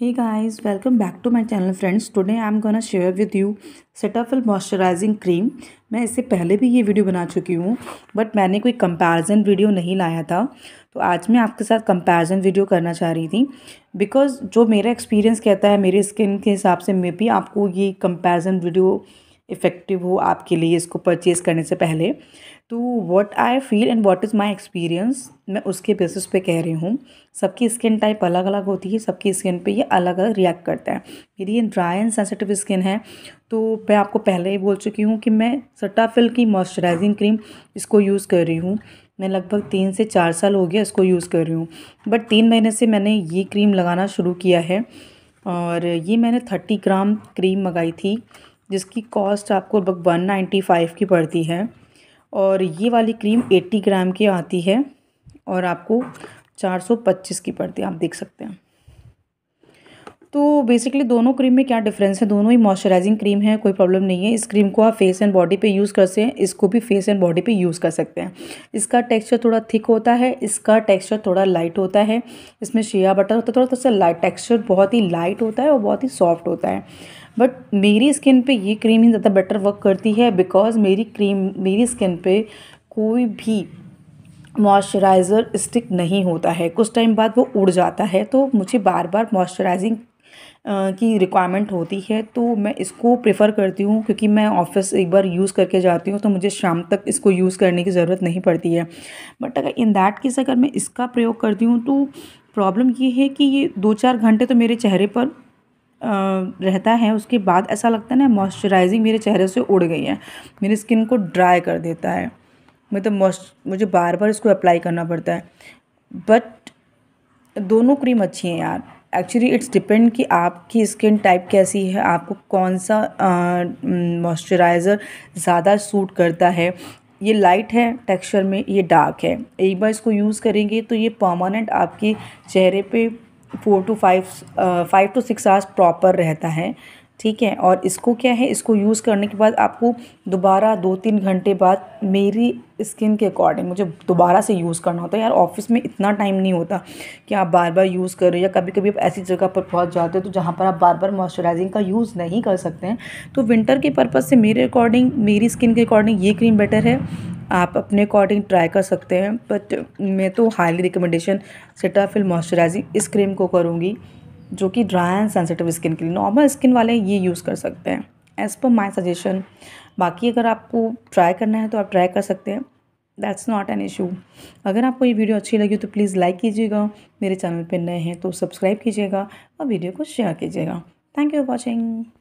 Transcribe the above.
hey guys welcome back to my channel friends today i'm gonna share with you cetaphil moisturizing cream मैं इससे पहले भी ये video बना चुकी हूँ बट मैंने कोई कंपैरिजन वीडियो नहीं लाया था तो आज मैं आपके साथ कंपैरिजन वीडियो करना चाह रही थी बिकॉज़ जो मेरा एक्सपीरियंस कहता है मेरे स्किन के हिसाब से मे भी आपको ये कंपैरिजन वीडियो इफ़ेक्टिव हो आपके लिए इसको परचेज़ करने से पहले तो what I feel and what is my experience मैं उसके बेसिस पे कह रही हूँ सबकी स्किन टाइप अलग अलग होती है सबकी स्किन पे ये अलग अलग रिएक्ट करता है यदि ये ड्राई एंड सेंसिटिव स्किन है तो मैं आपको पहले ही बोल चुकी हूँ कि मैं सटाफिल की मॉइस्चराइजिंग क्रीम इसको यूज़ कर रही हूँ मैं लगभग तीन से चार साल हो गया इसको यूज़ कर रही हूँ बट तीन महीने से मैंने ये क्रीम लगाना शुरू किया है और ये मैंने थर्टी ग्राम क्रीम मंगाई थी जिसकी कॉस्ट आपको लगभग वन नाइन्टी फ़ाइव की पड़ती है और ये वाली क्रीम एट्टी ग्राम की आती है और आपको चार सौ पच्चीस की पड़ती है आप देख सकते हैं तो बेसिकली दोनों क्रीम में क्या डिफरेंस है दोनों ही मॉइस्चराइजिंग क्रीम है कोई प्रॉब्लम नहीं है इस क्रीम को आप फेस एंड बॉडी पे यूज़ कर सकते हैं इसको भी फेस एंड बॉडी पे यूज़ कर सकते हैं इसका टेक्सचर थोड़ा थिक होता है इसका टेक्सचर थोड़ा लाइट होता है इसमें शिया बटर होता है थोड़ा थोड़ा सा लाइट टेक्स्चर बहुत ही लाइट होता है और बहुत ही सॉफ्ट होता है बट मेरी स्किन पर ये क्रीम ही ज़्यादा बेटर वर्क करती है बिकॉज मेरी क्रीम मेरी स्किन पर कोई भी मॉइस्चराइज़र स्टिक नहीं होता है कुछ टाइम बाद वो उड़ जाता है तो मुझे बार बार मॉइस्चराइजिंग की रिक्वायरमेंट होती है तो मैं इसको प्रेफ़र करती हूँ क्योंकि मैं ऑफ़िस एक बार यूज़ करके जाती हूँ तो मुझे शाम तक इसको यूज़ करने की ज़रूरत नहीं पड़ती है बट अगर इन दैट केस अगर मैं इसका प्रयोग करती हूँ तो प्रॉब्लम ये है कि ये दो चार घंटे तो मेरे चेहरे पर रहता है उसके बाद ऐसा लगता है ना मॉइस्चराइजिंग मेरे चेहरे से उड़ गई है मेरी स्किन को ड्राई कर देता है मतलब तो मुझे बार बार इसको अप्लाई करना पड़ता है बट दोनों क्रीम अच्छी हैं यार एक्चुअली इट्स डिपेंड कि आपकी स्किन टाइप कैसी है आपको कौन सा मॉइस्चराइज़र ज़्यादा सूट करता है ये लाइट है टेक्सचर में ये डार्क है एक बार इसको यूज़ करेंगे तो ये परमानेंट आपके चेहरे पे four to five five to six hours proper रहता है ठीक है और इसको क्या है इसको यूज़ करने के बाद आपको दोबारा दो तीन घंटे बाद मेरी स्किन के अकॉर्डिंग मुझे दोबारा से यूज़ करना होता है यार ऑफिस में इतना टाइम नहीं होता कि आप बार बार यूज़ करें या कभी कभी आप ऐसी जगह पर पहुंच जाते हो तो जहाँ पर आप बार बार मॉइस्चराइजिंग का यूज़ नहीं कर सकते हैं तो विंटर के पर्पज़ से मेरे अकॉर्डिंग मेरी स्किन के अकॉर्डिंग ये क्रीम बेटर है आप अपने अकॉर्डिंग ट्राई कर सकते हैं बट मैं तो हाईली रिकमेंडेशन सिटाफिल मॉइस्चराइजिंग इस क्रीम को करूँगी जो कि ड्राई एंड सेंसिटिव स्किन के लिए नॉर्मल स्किन वाले ये यूज़ कर सकते हैं एज़ पर माई सजेशन बाकी अगर आपको ट्राई करना है तो आप ट्राई कर सकते हैं दैट्स नॉट एन इशू अगर आपको ये वीडियो अच्छी लगी तो प्लीज़ लाइक कीजिएगा मेरे चैनल पर नए हैं तो सब्सक्राइब कीजिएगा और वीडियो को शेयर कीजिएगा थैंक यू फॉर वॉचिंग